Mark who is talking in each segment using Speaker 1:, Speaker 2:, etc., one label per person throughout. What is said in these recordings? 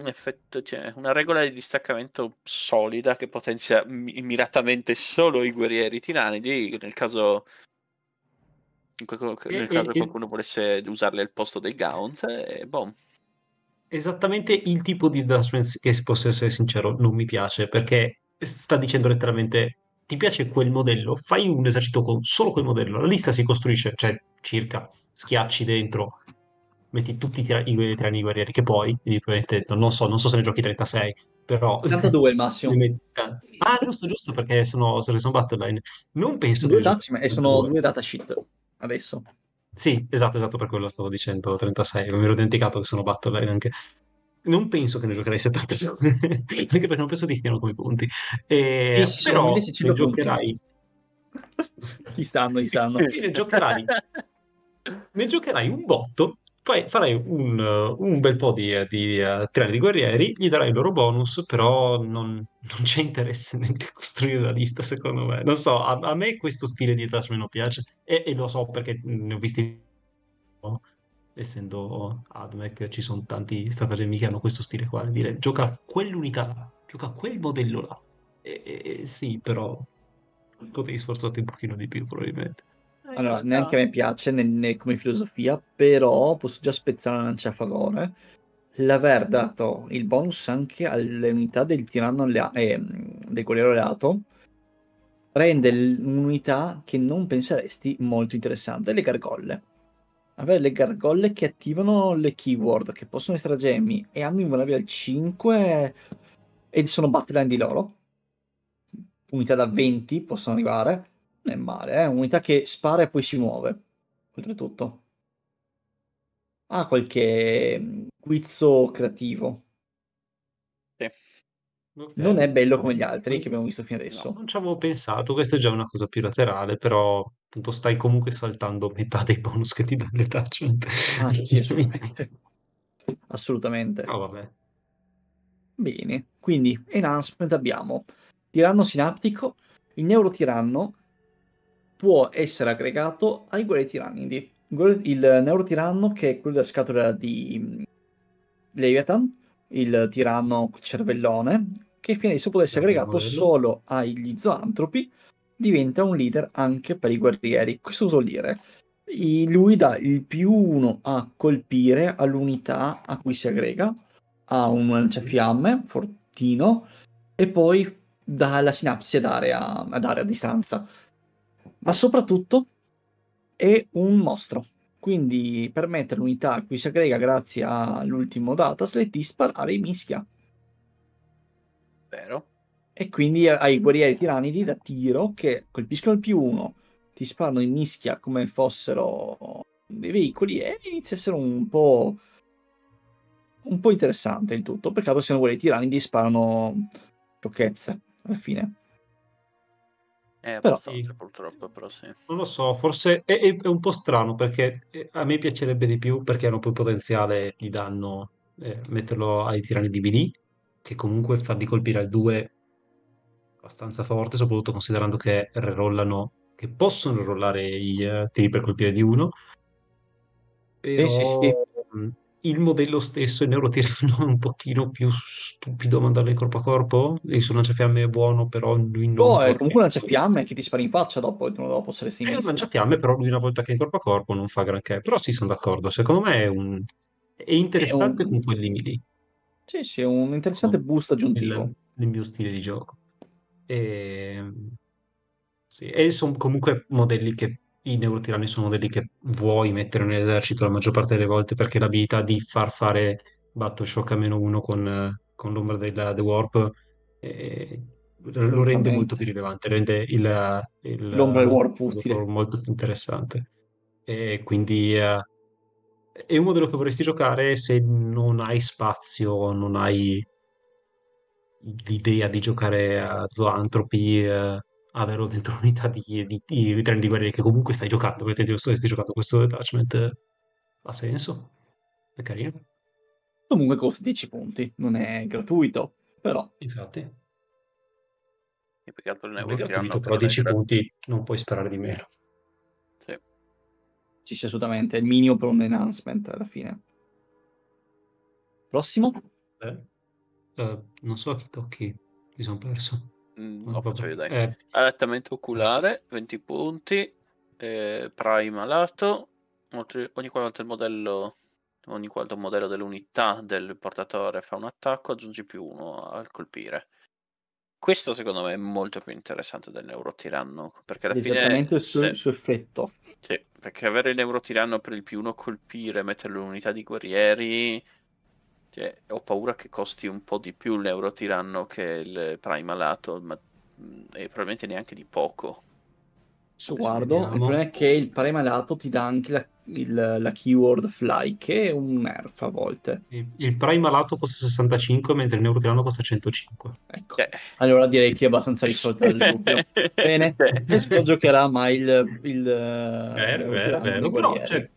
Speaker 1: un effetto, c'è una regola di distaccamento solida che potenzia miratamente solo i guerrieri tiranidi nel caso nel caso che qualcuno volesse usarle al posto dei Gaunt,
Speaker 2: e boom. Esattamente il tipo di Dustman che, posso essere sincero, non mi piace perché sta dicendo letteralmente ti piace quel modello, fai un esercito con solo quel modello, la lista si costruisce, cioè circa schiacci dentro, metti tutti i, tre, i, i guerrieri che puoi, non, so, non so se ne giochi 36, però... 32 il massimo. Ah, giusto, giusto, perché sono, sono Battleline. Non penso due che... Dazzi, e sono due datasheet adesso. Sì, esatto, esatto, per quello stavo dicendo 36, mi ero dimenticato che sono Battleline anche. Non penso che ne giocherai 70, anche perché non penso ti stiano come punti. E, eh, sì, però ne giocherai... Ti stanno, ti stanno. giocherai ne giocherai un botto, fai, farai un, un, bel po' di, di uh, tirare di guerrieri, gli darai il loro bonus, però non, non c'è interesse neanche a costruire la lista, secondo me. Non so, a, a me questo stile di attachment meno piace, e, e, lo so perché ne ho visti... Essendo AdMech ci sono tanti stratagemmi che hanno questo stile qua, dire gioca quell'unità gioca quel modello là. E, e, sì, però potevi sforzarti un pochino di più probabilmente.
Speaker 3: Allora, neanche a me piace nel, nel, come filosofia, però posso già spezzare una lancia a favore. L'aver mm-hmm. dato il bonus anche alle unità del tiranno allea- eh, del guerriero alleato rende un'unità che non penseresti molto interessante, le gargolle. Avere le gargolle che attivano le keyword, che possono essere gemme e hanno invulnerabilità al 5 e sono battleline di loro. Unità da 20 possono arrivare non è male, è eh? un'unità che spara e poi si muove. Oltretutto. Ha qualche mm, guizzo creativo. Sì. Okay. Non è bello come gli altri che abbiamo visto fino adesso. No, non ci avevo
Speaker 2: pensato, questa è già una cosa più laterale, però appunto stai comunque saltando metà dei bonus che ti dà l'attachment. Ah, sì, assolutamente.
Speaker 3: assolutamente. Oh, Bene, quindi enhancement abbiamo tiranno sinaptico, il neurotiranno può essere aggregato ai guerrieri tirannidi. Il neurotiranno, che è quello della scatola di mm, Leviathan, il tiranno cervellone, che fino adesso può essere aggregato solo agli zoantropi, diventa un leader anche per i guerrieri. Questo vuol dire lui dà il più uno a colpire all'unità a cui si aggrega, ha un lanciafiamme fortino e poi dà la sinapsi ad area, ad area a distanza ma soprattutto è un mostro. Quindi permette all'unità a cui si aggrega grazie all'ultimo dataset di sparare in mischia. Vero. E quindi hai guerrieri tiranidi da tiro che colpiscono il più uno, ti sparano in mischia come fossero dei veicoli e inizia a essere un po'... un po' interessante il tutto. Peccato siano guerrieri tiranidi sparano sciocchezze alla fine. Eh, abbastanza
Speaker 1: sì. purtroppo, però sì.
Speaker 2: Non lo so, forse è, è, un po' strano perché eh, a me piacerebbe di più perché hanno poi potenziale di danno eh, metterlo ai tirani di BD, che comunque farli colpire al 2 abbastanza forte, soprattutto considerando che rerollano, che possono rerollare i uh, tiri per colpire di 1. Però... Eh sì, sì. Mm, il modello stesso in Neurotirano è un pochino più stupido a mandarlo in corpo a corpo. Il suo lanciafiamme è buono, però lui non. Oh, è eh,
Speaker 3: comunque un lanciafiamme che ti spara in faccia dopo il turno dopo se in È
Speaker 2: un lanciafiamme, però lui una volta che è in corpo a corpo non fa granché. Però sì, sono d'accordo. Secondo me è, un... è interessante è un... con quelli lì. Sì, sì, è
Speaker 3: un interessante con boost aggiuntivo. Il, il mio
Speaker 2: stile di gioco. E... Ehm, sì, e sono comunque modelli che i neurotirani sono quelli che vuoi mettere nell'esercito la maggior parte delle volte perché l'abilità di far fare Battleshock a meno uno con, con l'ombra della The Warp eh, lo rende molto più rilevante, rende il, il, l'ombra del Warp molto più interessante. E quindi eh, è un modello che vorresti giocare se non hai spazio, non hai l'idea di giocare a zoantropy. Eh, averlo dentro l'unità di, di, di treni di guerrieri che comunque stai giocando, perché lo stai giocando questo detachment ha senso, è
Speaker 3: carino. Comunque costa 10 punti, non è gratuito, però. Infatti. E più che altro non è gratuito, però 10 per... punti non puoi sperare di meno. Sì. Sì, assolutamente, il minimo per un enhancement alla fine. Prossimo?
Speaker 2: Eh, eh, non so a chi tocchi, mi sono perso. Mm, mm, lo faccio vedere. Eh.
Speaker 1: Adattamento oculare, 20 punti. Eh, prime alato. Oltre, ogni qualvolta il modello ogni qualche modello dell'unità del portatore fa un attacco, aggiungi più uno al colpire. Questo secondo me è molto più interessante del neurotiranno, perché alla Esattamente
Speaker 3: il suo, sì. effetto.
Speaker 1: Sì, perché avere il neurotiranno per il più uno colpire, mettere l'unità di guerrieri cioè, ho paura che costi un po' di più l'Eurotiranno che il Prime Alato, ma mm, e probabilmente neanche di poco.
Speaker 3: Su, guardo, il problema è che il Prime Alato ti dà anche la, il, la keyword fly, che è un nerf a volte. Il, il Prime Alato costa 65, mentre il Neurotiranno costa 105. Ecco. Eh. Allora direi che è abbastanza risolto il dubbio. Bene, cioè. non giocherà mai il... il eh, vero, vero, vero. Però, cioè,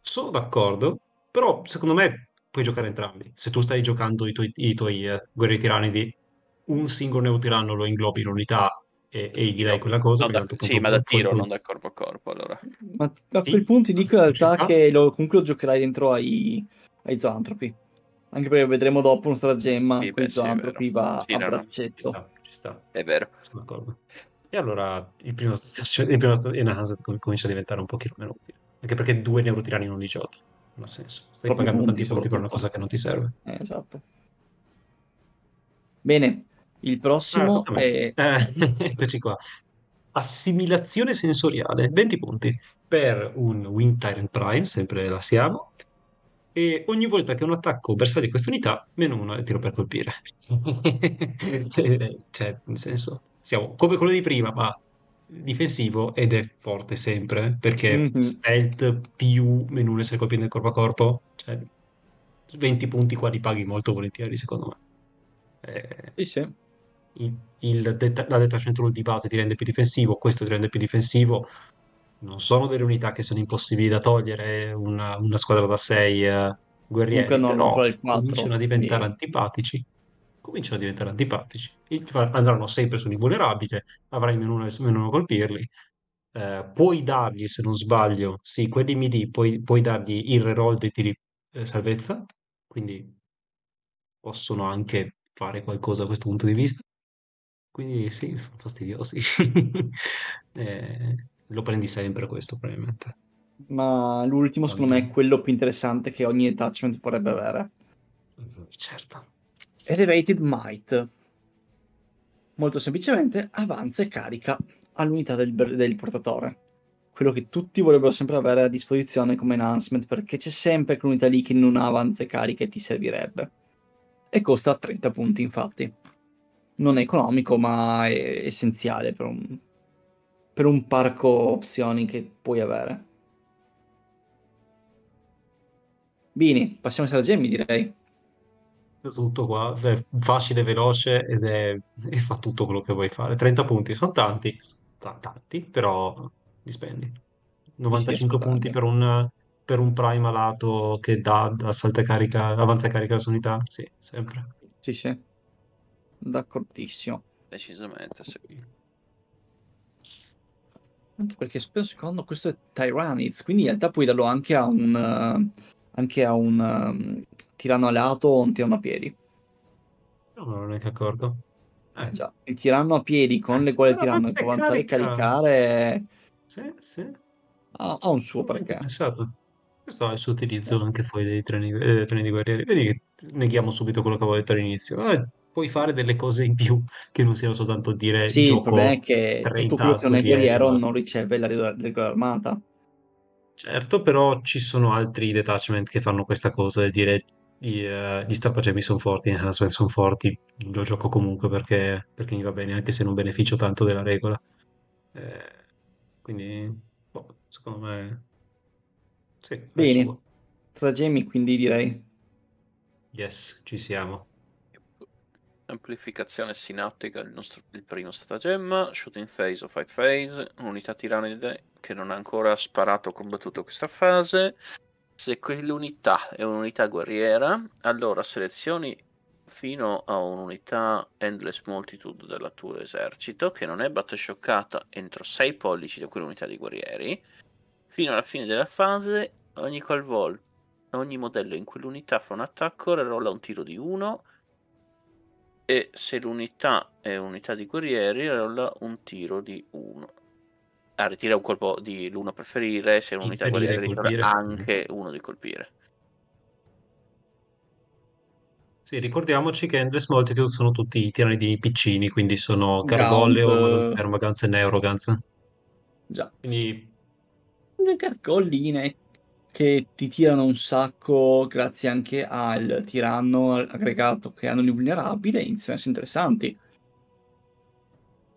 Speaker 3: sono d'accordo, però
Speaker 2: secondo me puoi giocare entrambi. Se tu stai giocando i tuoi, i tuoi eh, guerrieri tiranidi, un singolo neotiranno lo inglobi in unità e, e gli dai quella cosa. No, da, sì, ma da tiro, non da corpo a corpo. Allora.
Speaker 3: Ma a sì, quel punto ti dico in realtà che lo, comunque lo giocherai dentro ai, ai zoantropi. Anche perché vedremo dopo un stratagemma sì, beh, zoantropi sì, va sì, a no, braccetto. No,
Speaker 2: ci, sta, ci sta, È vero. Sono d'accordo. E allora il primo, il primo enhancement comincia a diventare un pochino meno utile. Anche perché due neurotirani non li giochi non ha senso. Stai Proprio pagando tanti soldi per una cosa che non ti serve. Eh, esatto. Bene, il prossimo ah, è... Eh, eccoci qua. Assimilazione sensoriale, 20 punti per un Wind Tyrant Prime, sempre la siamo, e ogni volta che un attacco bersaglio questa unità, meno uno e tiro per colpire. Eh, cioè, nel senso, siamo come quello di prima, ma difensivo ed è forte sempre perché mm-hmm. stealth più meno le se colpi nel corpo a corpo cioè 20 punti qua li paghi molto volentieri secondo me eh, sì, sì. Il, il deta- la delta central di base ti rende più difensivo questo ti rende più difensivo non sono delle unità che sono impossibili da togliere una, una squadra da 6 eh, guerrieri no, no, cominciano a diventare e... antipatici cominciano a diventare antipatici. Andranno sempre su un vulnerabile, avrai meno uno, a colpirli. Eh, puoi dargli, se non sbaglio, sì, quelli midi, puoi, puoi dargli il reroll dei tiri eh, salvezza, quindi possono anche fare qualcosa da questo punto di vista. Quindi sì, sono fastidiosi. eh, lo prendi sempre questo, probabilmente.
Speaker 3: Ma l'ultimo, secondo okay. me, è quello più interessante che ogni attachment potrebbe avere. Certo. Elevated Might. Molto semplicemente avanza e carica all'unità del, del, portatore. Quello che tutti vorrebbero sempre avere a disposizione come enhancement, perché c'è sempre quell'unità lì che non ha avanza e carica e ti servirebbe. E costa 30 punti, infatti. Non è economico, ma è essenziale per un, per un parco opzioni che puoi avere. Bene, passiamo alla gemme, direi tutto qua, è facile, veloce ed è,
Speaker 2: e fa tutto quello che vuoi fare. 30 punti sono tanti, t- tanti, però li spendi. 95 punti per un, per un prime alato che dà assalta carica, avanza carica su unità, sì, sempre.
Speaker 3: Sì, sì, d'accordissimo. Decisamente, sì. Anche perché spesso secondo questo è Tyranids, quindi in realtà puoi darlo anche a un... Uh anche a un um, ehm, tiranno alato o un tirano a piedi.
Speaker 2: No, non è che accordo.
Speaker 3: Eh. Già, il tiranno a piedi con le quali eh, tiranno può avanzare a caricare. Sì, sì. Ha, ha un suo perché. Esatto. Questo
Speaker 2: è il suo utilizzo eh. anche fuori dai treni, eh, treni, di guerrieri. Vedi che neghiamo subito quello che avevo detto all'inizio. Eh, ah, puoi fare delle cose in più che non siano soltanto dire. Sì, il problema è che tutto quello che non è guerriero
Speaker 3: non riceve la regola armata.
Speaker 2: Certo, però ci sono altri detachment che fanno questa cosa di dire gli, uh, gli stampagemi sono forti, enhancement sono forti, lo gioco comunque perché, perché, mi va bene, anche se non beneficio tanto della regola. Eh, quindi, boh, secondo me... Sì,
Speaker 3: bene, stratagemmi boh. quindi direi. Yes, ci siamo. Amplificazione
Speaker 1: sinaptica, il, nostro, il primo stratagemma, shooting phase o fight phase, unità tiranide che non ha ancora sparato o combattuto questa fase. Se quell'unità è un'unità guerriera, allora selezioni fino a un'unità Endless Multitude del tuo esercito, che non è battescioccata entro 6 pollici da quell'unità di guerrieri, fino alla fine della fase, ogni qualvolta ogni modello in quell'unità fa un attacco, rolla un tiro di 1 e se l'unità è unità di guerrieri rolla un tiro di 1. Ah, ritira un colpo di l'uno a preferire, se è un'unità di guerrieri ritira anche mm-hmm. uno di colpire.
Speaker 2: Sì, ricordiamoci che Endless Multitude sono tutti i tirani di piccini, quindi sono Gargolle, Ground... e Neurogance.
Speaker 3: Già. Quindi... Gargolline, che ti tirano un sacco grazie anche al tiranno aggregato che hanno l'invulnerabile iniziano a essere interessanti.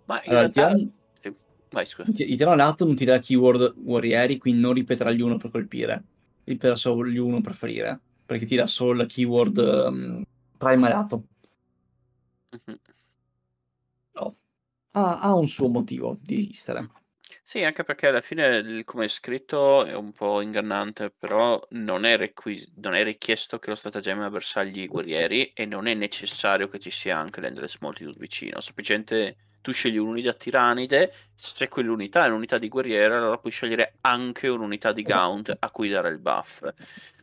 Speaker 1: Ma in allora, realtà... tiranno...
Speaker 3: Vai, scusa. Il tiranno lato non tira keyword guerrieri, quindi non ripeterà gli uno per colpire, ripeterà solo gli uno per ferire, perché tira solo la keyword um, ehm, primalato. Mm-hmm. No. Oh. Ha, ha un suo motivo di esistere.
Speaker 1: Sì, anche perché alla fine come è scritto è un po' ingannante, però non è, requis- non è richiesto che lo stratagemma bersagli i guerrieri e non è necessario che ci sia anche l'Endless Multitude vicino. Semplicemente tu scegli un'unità tiranide, se quell'unità è un'unità di guerriera, allora puoi scegliere anche un'unità di esatto. Gaunt a cui dare il buff.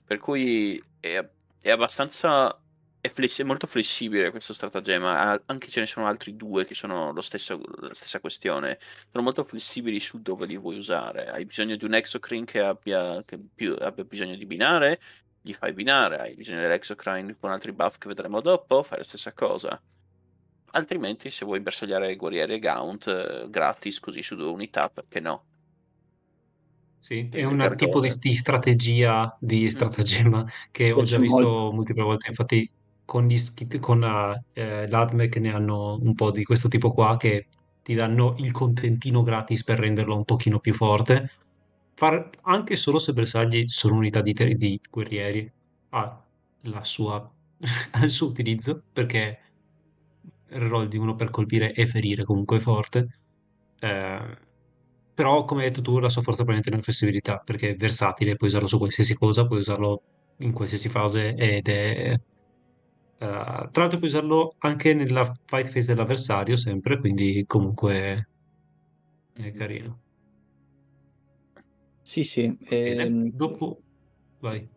Speaker 1: Per cui è, è abbastanza è, flessi- molto flessibile questo stratagemma, anche ce ne sono altri due che sono lo stesso, la stessa questione, sono molto flessibili su dove li vuoi usare, hai bisogno di un exocrine che abbia, che più, abbia bisogno di binare, gli fai binare, hai bisogno dell'exocrine con altri buff che vedremo dopo, fai la stessa cosa. Altrimenti se vuoi bersagliare guerrieri e gaunt eh, gratis così su due unità, perché no?
Speaker 2: Sì, è un tipo di, di, strategia, di mm. stratagemma che ho già visto molte volte. Infatti, con, gli, con la, eh, eh, l'ADME che ne hanno un po' di questo tipo qua che ti danno il contentino gratis per renderlo un pochino più forte. Far anche solo se bersagli sono unità di, ter- di guerrieri ha, sua, il suo utilizzo perché roll di uno per colpire e ferire comunque è forte. Eh, però, come hai detto tu, la sua forza probabilmente nella flessibilità perché è versatile, puoi usarlo su qualsiasi cosa, puoi usarlo in qualsiasi fase ed è eh, tra l'altro puoi usarlo anche nella fight phase dell'avversario sempre, quindi comunque è carino.
Speaker 3: Sì, sì. Ehm... Dopo... Vai.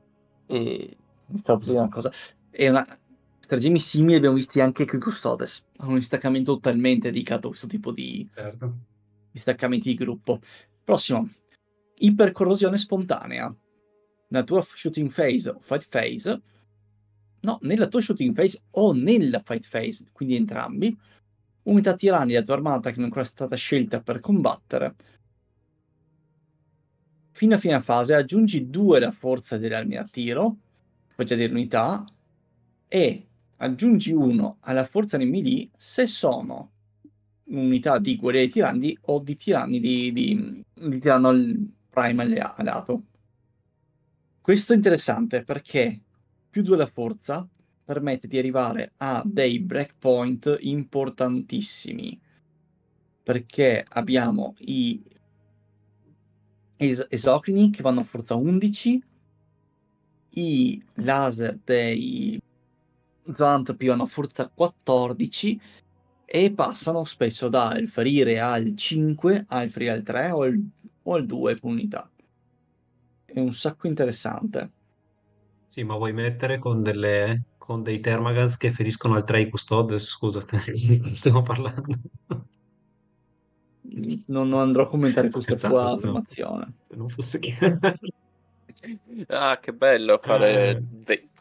Speaker 3: E... Mi stavo per dire una cosa. È una... Stragemi simili abbiamo visti anche qui Custodes. Hanno un distaccamento totalmente dedicato a questo tipo di certo. distaccamenti di gruppo. Prossimo. Ipercorrosione spontanea. Natura shooting phase fight phase no, nella tua shooting phase o nella fight phase, quindi entrambi, unità tiranni della tua armata che non è ancora stata scelta per combattere. Fino a fine fase aggiungi 2 la forza delle armi a tiro, puoi già dire e aggiungi 1 alla forza nei melee se sono unità di guerrieri tiranni o di tiranni di, di, di tiranno prime alleato. Questo è interessante perché più 2 la forza permette di arrivare a dei breakpoint importantissimi perché abbiamo i es- esocrini che vanno a forza 11 i laser dei zoantropi vanno a forza 14 e passano spesso dal ferire al 5 al ferire al 3 o al, o al 2 per unità è un sacco interessante
Speaker 2: sì, ma vuoi mettere con, delle, con dei Termagans che feriscono al 3 i custodes? Scusate, di cosa stiamo
Speaker 3: parlando? Non, non, andrò a commentare questa tua affermazione. Se non fosse chiaro.
Speaker 1: Ah, che bello fare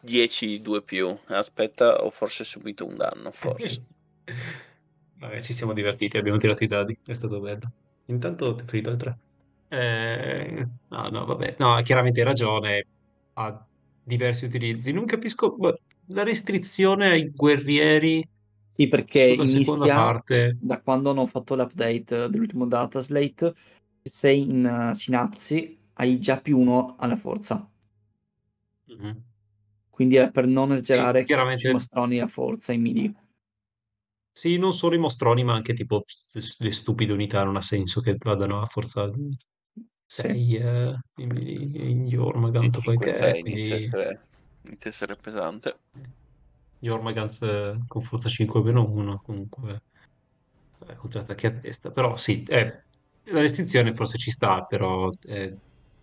Speaker 1: 10 eh. 2 più. Aspetta, ho forse subito un danno, forse.
Speaker 2: Vabbè, ci siamo divertiti, abbiamo tirato i dadi, è stato bello. Intanto ti frido il 3. Eh, no, no, vabbè. No, chiaramente hai ragione. Ha diversi utilizzi. Non capisco la restrizione ai guerrieri. Sì, perché in seconda parte...
Speaker 3: da quando hanno fatto l'update dell'ultimo data slate, sei in uh, sinapsi, hai già più uno alla forza. Mm-hmm. Quindi è per non esagerare sì, chiaramente... i mostroni a forza in midi. Sì, non solo
Speaker 2: i mostroni, ma anche tipo le stupide unità, non ha senso che vadano a forza 6 eh, in Jormagant o poi che Quindi... Inizia, a essere pesante. Jormagant eh, con forza 5 meno 1 comunque è eh, contrattacchi a testa, però sì, eh, la restrizione forse ci sta, però eh,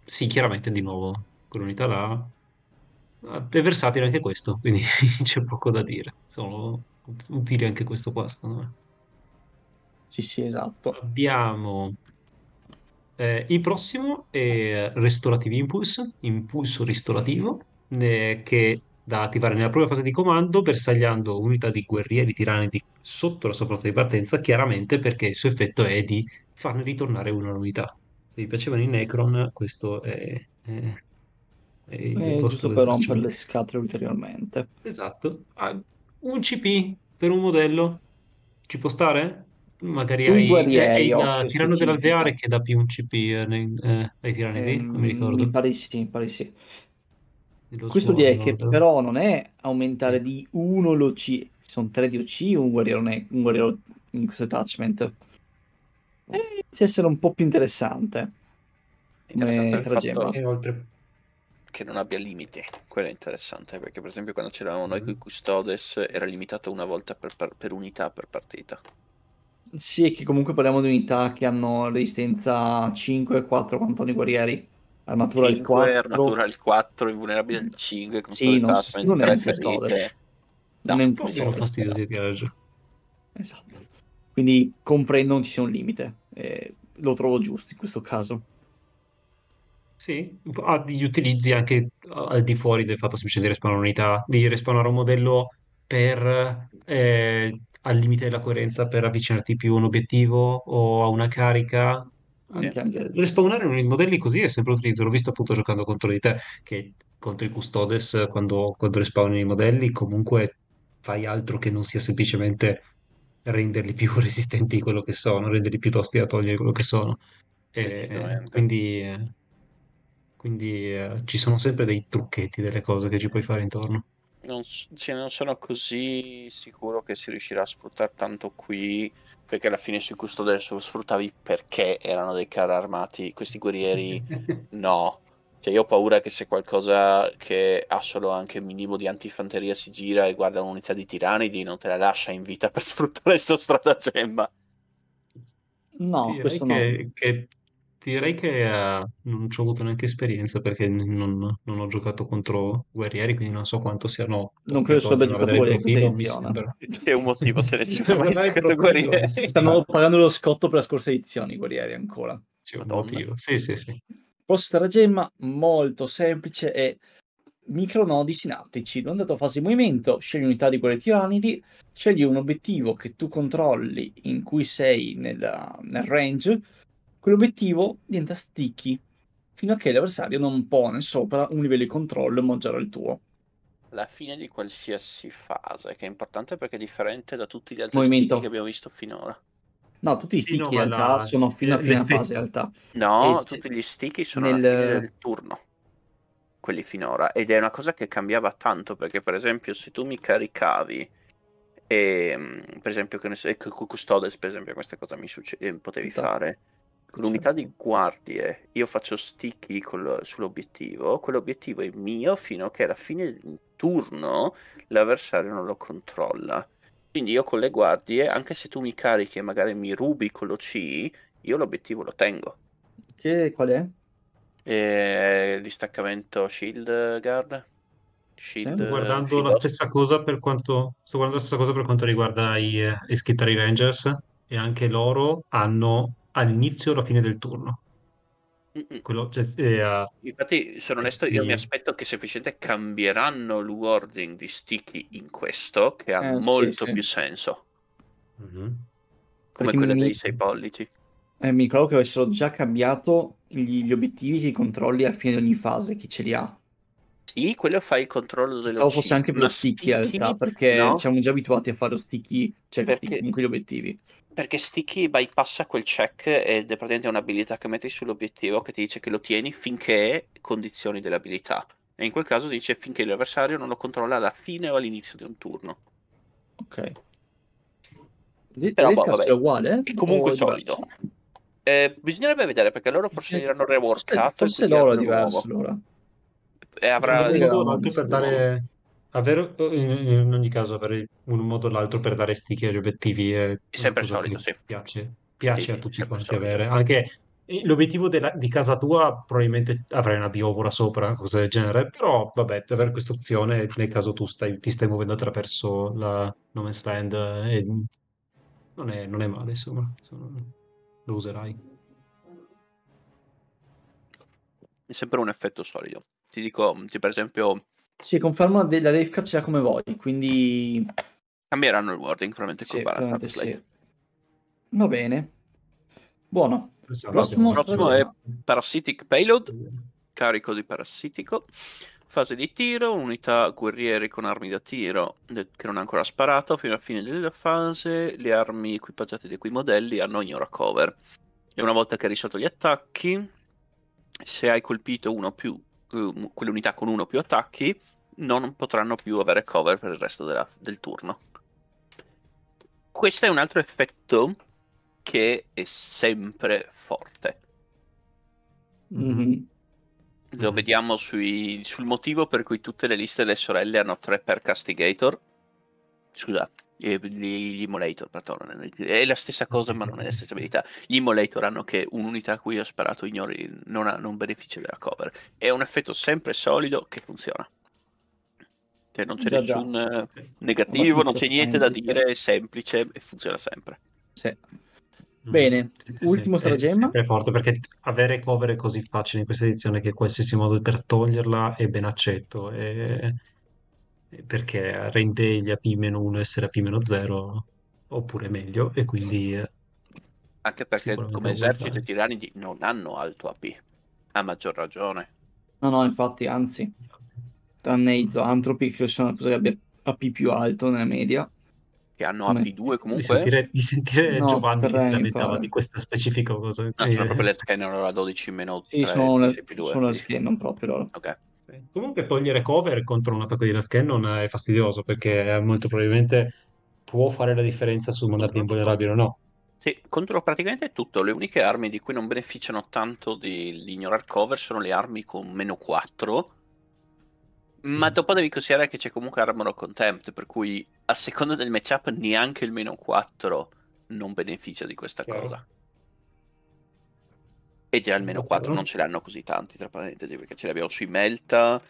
Speaker 2: sì, chiaramente di nuovo quell'unità là è versatile anche questo, quindi c'è poco da dire, sono utili anche questo qua secondo me.
Speaker 3: Sì, sì, esatto.
Speaker 2: Abbiamo eh, il prossimo è Restorative Impulse, impulso ristorativo, eh, che da attivare nella propria fase di comando bersagliando unità di guerrieri tirani sotto la sua forza di partenza, chiaramente perché il suo effetto è di farne ritornare una unità. Se vi piacevano i Necron, questo è, è, è il è eh, giusto per rompere le scatole ulteriormente. Esatto. Ah, un CP per un modello ci può stare? Magari hai, hai da Tirano dell'Alveare che dà più un CP eh, nei,
Speaker 3: eh, ai Tirani lì, non mi ehm, ricordo. pare sì, pare sì.
Speaker 2: Questo direi che
Speaker 3: no? però non è aumentare sì. di 1 l'OC, sono 3 di OC un guerriero, un guerriero in questo attachment. Eh, e inizia essere un po' più interessante. Interessante stragema. Che,
Speaker 2: oltre...
Speaker 1: che non abbia limiti, quello è interessante perché per esempio quando c'eravamo noi mm. con i Custodes era limitato una volta per, per, per unità per partita.
Speaker 3: Sì, è che comunque parliamo di unità che hanno resistenza 5 e 4 quanto hanno i guerrieri. Armatura il 4. Armatura il 4, invulnerabile al 5. Sì, non, non è un custode. No, non è un custode. Sono fastidiosi di agio. Esatto. Quindi comprendo non ci sia un limite. Eh, lo trovo giusto in questo caso.
Speaker 2: Sì, ah, li utilizzi anche ah, al di fuori del fatto semplicemente di respawnare un'unità, di respawnare un modello per eh, al limite della coerenza per avvicinarti più a un obiettivo o a una carica. Yeah. Respawnare nei modelli così è sempre utilizzo, l'ho visto appunto giocando contro di te, che contro i custodes quando, quando respawni i modelli comunque fai altro che non sia semplicemente renderli più resistenti di quello che sono, renderli più tosti da togliere quello che sono. E, quindi eh, quindi eh, ci sono sempre dei trucchetti, delle cose che ci puoi fare intorno
Speaker 1: non, sì, non sono così sicuro che si riuscirà a sfruttare tanto qui perché alla fine sui custodi adesso sfruttavi perché erano dei carri armati questi guerrieri no cioè io ho paura che se qualcosa che ha solo anche il minimo di antifanteria si gira e guarda un'unità di tiranidi non te la lascia in vita per sfruttare sto
Speaker 2: stratagemma no Direi questo che, no. che direi che eh, non ci ho avuto neanche esperienza perché non, non ho giocato contro guerrieri, quindi non so
Speaker 3: quanto siano Non credo sia da giocatore, così non mi
Speaker 1: C'è un motivo se ne dice guerrieri. Stanno
Speaker 3: pagando lo scotto per la scorsa edizione, i guerrieri ancora. C'è un Madonna. motivo. Sì, sì, sì. Prossima gemma molto semplice è micronodi sinaptici. Non dato fase di movimento scegli unità di quelle tiranidi, scegli un obiettivo che tu controlli in cui sei nella- nel range Quell'obiettivo diventa sticky fino a che l'avversario non pone sopra un livello di controllo maggiore al tuo.
Speaker 1: La fine di qualsiasi fase, che è importante perché è differente da tutti gli altri Movimento. che abbiamo visto finora.
Speaker 3: No, tutti gli sticky in realtà la... sono fino alla fine della fase in realtà. No, e
Speaker 1: tutti gli sticky sono nel... alla fine del turno quelli finora ed è una cosa che cambiava tanto perché per esempio se tu mi caricavi e ehm, per esempio che ne so, Custodes per esempio questa cosa mi succede eh, potevi esatto. fare l'unità di guardie, io faccio sticky col, sull'obiettivo, quell'obiettivo è mio fino a che alla fine del turno l'avversario non lo controlla. Quindi io con le guardie, anche se tu mi carichi e magari mi rubi con lo C, io l'obiettivo lo tengo.
Speaker 3: Che qual è?
Speaker 1: E, eh, distaccamento shield guard. Shield, sto guardando shield la off.
Speaker 2: stessa cosa per quanto sto guardando la stessa cosa per quanto riguarda i, eh, i Skittery Rangers e anche loro hanno all'inizio o alla fine del turno. Quello, cioè, eh,
Speaker 1: Infatti, sono onesto, io mi aspetto che semplicemente cambieranno il wording di sticky in questo, che ha eh, molto sì, più sì. senso.
Speaker 2: Mm-hmm.
Speaker 3: Come quello mi... dei sei pollici. Eh, mi ricordo che avessero già cambiato gli, gli obiettivi che controlli alla fine di ogni fase, chi ce li ha.
Speaker 1: Sì, quello fa il controllo dello Pensavo fosse anche per lo sticky, sticky in realtà,
Speaker 3: perché no? siamo già abituati a fare lo sticky, cioè perché... sticky con quegli obiettivi
Speaker 1: perché Sticky bypassa quel check ed è praticamente un'abilità che metti sull'obiettivo che ti dice che lo tieni finché condizioni dell'abilità. E in quel caso dice finché l'avversario non lo controlla alla fine o all'inizio di un turno.
Speaker 3: Ok. Però boh, vabbè, è uguale? Eh? È comunque o solido.
Speaker 1: Eh, bisognerebbe vedere perché loro forse l'hanno reworkato. Forse loro è diverso allora.
Speaker 2: E avrà...
Speaker 3: Anche per dare
Speaker 2: avere, eh, in ogni caso, avere un modo o l'altro per dare stick agli obiettivi è sempre il solito, sì. Piace, piace sì, a tutti quanti avere. Anche eh, l'obiettivo della, di casa tua probabilmente avrai una biovola sopra, cose del genere, però vabbè, avere questa opzione nel caso tu stai, ti stai muovendo attraverso la No Man's Land è, eh, non, è, non, è, male, insomma, lo userai.
Speaker 1: Mi sembra un effetto solido. Ti dico, per esempio
Speaker 3: sì, conferma della de- la Dave Card c'era come vuoi, quindi...
Speaker 1: Cambieranno il wording, probabilmente sì, probabilmente sì.
Speaker 3: Va bene. Buono.
Speaker 1: Prossimo, prossimo, prossimo è Parasitic Payload, carico di parassitico, fase di tiro, unità guerrieri con armi da tiro che non ha ancora sparato, fino alla fine della fase le armi equipaggiate di quei modelli hanno ignora cover. E una volta che hai risolto gli attacchi, se hai colpito uno o più quelle unità con uno o più attacchi non potranno più avere cover per il resto della, del turno. Questo è un altro effetto che è sempre forte. Mm-hmm. Lo vediamo sui, sul motivo per cui tutte le liste delle sorelle hanno 3 per Castigator. Scusa, gli, gli emulator, perdono, è la stessa cosa ma non è la stessa abilità. Gli emulator hanno che un'unità a cui ho sparato ignori, non, ha, non beneficia della cover. È un effetto sempre solido che funziona. Cioè non c'è da nessun da. Eh, negativo, non c'è niente da dire, è semplice e funziona sempre.
Speaker 2: Sì. Mm. Bene, sì, sì, ultimo sì, stratagemma. È forte perché avere cover è così facile in questa edizione che qualsiasi modo per toglierla è ben accetto. E perché rende gli AP-1 essere AP-0 oppure meglio e
Speaker 1: quindi... Eh, Anche perché come esercito i tiranidi non hanno alto AP, a maggior ragione.
Speaker 3: No, no, infatti, anzi, tranne i zoantropi che sono una cosa che abbia AP più alto nella media. Che hanno come... AP2 comunque. Mi sentire, mi sentire no, Giovanni che si lamentava eh. di
Speaker 2: questa specifica cosa. No, sono eh, proprio le scanner allora 12 meno 3, sì, sono le, sono le scanner
Speaker 3: proprio loro. Ok.
Speaker 2: Comunque togliere cover contro un attacco di Last Cannon è fastidioso perché molto probabilmente può fare la differenza su mandarti in vulnerabile o no.
Speaker 1: Sì, contro praticamente tutto. Le uniche armi di cui non beneficiano tanto dell'ignorar cover sono le armi con meno 4. Sì. Ma dopo devi considerare che c'è comunque Armor Contempt, per cui a seconda del matchup neanche il meno 4 non beneficia di questa Chiaro. cosa e già almeno 4 non ce l'hanno così tanti, tra parentesi, perché ce l'abbiamo sui Melta,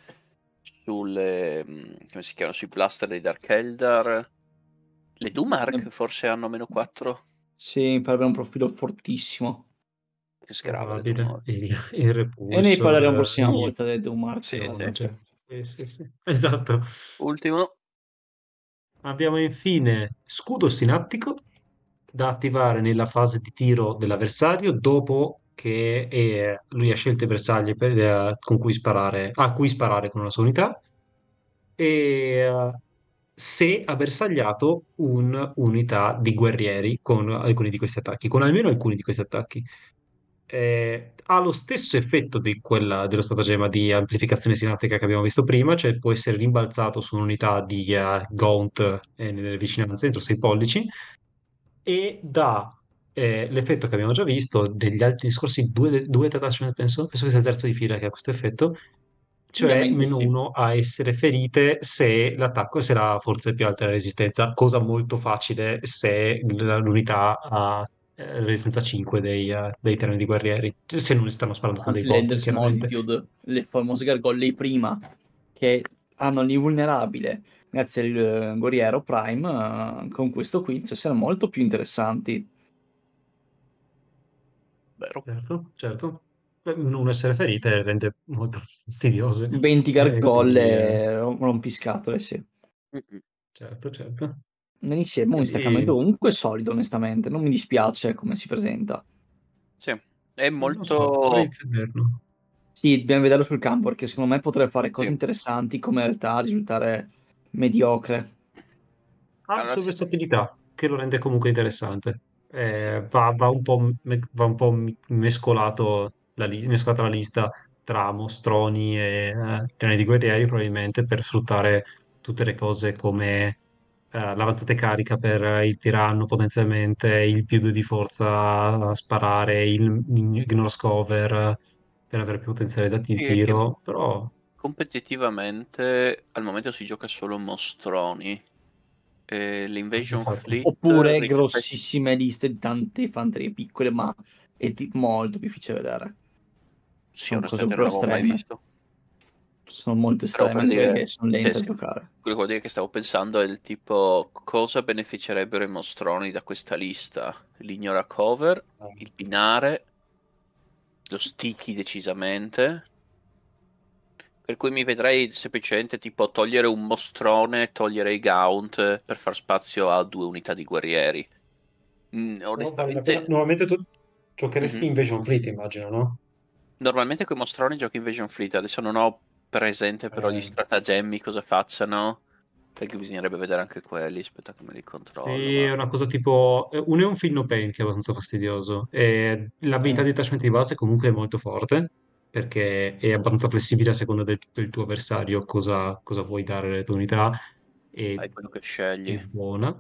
Speaker 1: sulle, mhmm, come si chiamano, sui Blaster dei Dark Eldar, le Dumark ehm. forse hanno meno 4.
Speaker 3: Sì, mi pare un profilo fortissimo. Che sgrava. No, e ne parleremo la prossima volta delle Dumark. Sì, no?
Speaker 2: sì, sì. Esatto. Ultimo. Abbiamo infine Scudo Sinaptico da attivare nella fase di tiro dell'avversario dopo che è- eh, lui ha scelto i bersagli per- eh, con cui sparare, a cui sparare con una sua unità e eh, se ha bersagliato un'unità di guerrieri con alcuni di questi attacchi, con almeno alcuni di questi attacchi. Eh, ha lo stesso effetto di quella, dello stratagemma di amplificazione sinaptica che abbiamo visto prima, cioè può essere rimbalzato su un'unità di eh, Gaunt eh, nelle vicinanze, entro 6 pollici, e dà l'effetto che abbiamo già visto degli altri discorsi, due, due Tadashi, penso, penso che sia il terzo di fila che ha questo effetto, cioè meno 1 sì. a essere ferite se l'attacco e se la forza più alta della resistenza, cosa molto facile se l'unità
Speaker 3: ha eh, resistenza 5 dei, uh, dei terreni di guerrieri, cioè se non stanno sparando con dei bot. Multitude, le famose gargolle prima, che hanno l'invulnerabile grazie al uh, eh, guerriero Prime, uh, con questo qui cioè, sono molto più interessanti
Speaker 2: vero? Certo, certo. Non essere ferite rende molto fastidiose. 20 gargolle, eh,
Speaker 3: eh rompiscatole, sì. mm Certo, certo. Nell'insieme un staccamento comunque solido, onestamente. Non mi dispiace come si presenta. Sì, è molto...
Speaker 2: So,
Speaker 3: sì, dobbiamo vederlo sul campo perché secondo me potrebbe fare cose sì. interessanti come in realtà risultare mediocre. Ha allora, versatilità che lo rende comunque
Speaker 2: interessante eh, va, va, un po', me- va un po mescolato la mescolata la lista tra mostroni e eh, treni di guerrieri, probabilmente per sfruttare tutte le cose come eh, l'avanzata carica per il tiranno, potenzialmente il più 2 di forza a sparare, il ignoro scover per avere più potenziale da t- tiro, però
Speaker 1: competitivamente al momento si gioca solo mostroni eh, l'Invasion esatto. Fleet
Speaker 3: oppure eh, ric- grossissime liste di tante fanterie piccole ma è di- molto più difficile vedere sì, sono cose non l'avevo mai visto sono molto estreme dire, perché sono lente cioè, a giocare
Speaker 1: quello che, dire che stavo pensando è il tipo cosa beneficerebbero i mostroni da questa lista l'ignora cover mm. il binare lo sticky decisamente per cui mi vedrei semplicemente tipo togliere un mostrone, togliere i gaunt per far spazio a due unità di guerrieri. Mm,
Speaker 2: onestamente... No, normalmente tu giocheresti mm-hmm. Invasion Fleet, immagino, no?
Speaker 1: Normalmente con i mostroni giochi Invasion Fleet, adesso non ho presente però eh. gli stratagemmi cosa facciano. Perché bisognerebbe vedere anche quelli, aspetta come li controllo.
Speaker 2: Sì, è una cosa tipo... Eh, uno è un film no pain che è abbastanza fastidioso. E l'abilità mm. di attachment di base comunque è molto forte perché è abbastanza flessibile a seconda del, del tuo avversario cosa, cosa, vuoi dare alle tue unità. E Hai quello che scegli. buona.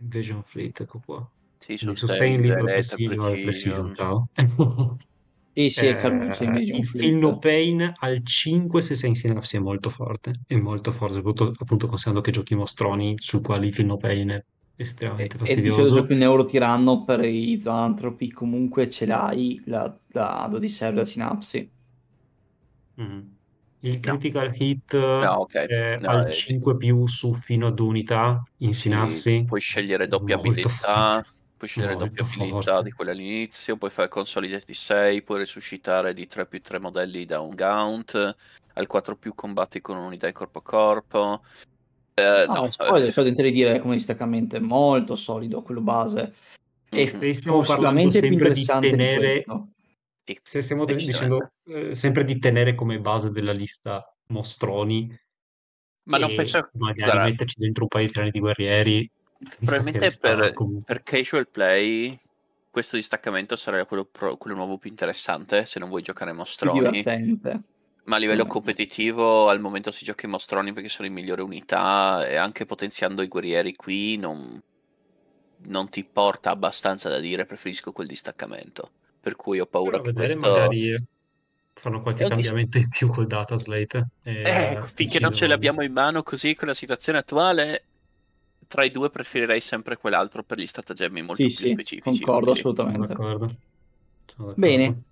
Speaker 2: Invasion Fleet, ecco qua. Sì, Quindi sustain, libro, precision, precision, ciao. Sì, sì, è caruccio, eh, il flitta. pain al 5 se sei in Synapse è molto forte, è molto forte, soprattutto appunto considerando che giochi mostroni su quali il no pain è estremamente
Speaker 3: fastidioso. E proprio un tiranno per i zoantropi, comunque ce l'hai la, la dodiserva sinapsi. Mm. Il critical no. hit no, okay. è no, al è... Eh,
Speaker 2: 5 più su fino ad unità in sinapsi.
Speaker 3: puoi scegliere
Speaker 1: doppia molto abilità, puoi scegliere doppia abilità di quella all'inizio, puoi fare consolidate di 6, puoi resuscitare di 3 più 3 modelli da un gaunt, al 4 più combatti con un'unità
Speaker 3: di corpo a corpo, eh, ah, no, no, poi eh. solito dire come distaccamento è molto solido quello base. E mm-hmm. se stiamo parlando sempre di tenere,
Speaker 2: di se stiamo dicendo eh, sempre di tenere come base della lista mostroni, ma non penso magari Guarda. metterci dentro un paio di treni di guerrieri. Probabilmente
Speaker 1: per, per, casual play questo distaccamento sarebbe quello, pro, quello nuovo più interessante se non vuoi giocare mostroni. Più ma a livello mm. competitivo al momento si gioca i Mostroni perché sono in migliore unità e anche potenziando i guerrieri qui non, non ti porta abbastanza da dire preferisco quel distaccamento. Per cui ho paura Però che vedere questo... magari
Speaker 2: fanno eh, qualche cambiamento ti... in più col data slate. E... Eh, eh finché non
Speaker 1: ce l'abbiamo in mano così con la situazione attuale, tra i due preferirei sempre quell'altro per gli stratagemmi molto sì, più sì, specifici. Concordo quindi.
Speaker 3: assolutamente. Sono d'accordo. Sono d'accordo. Bene.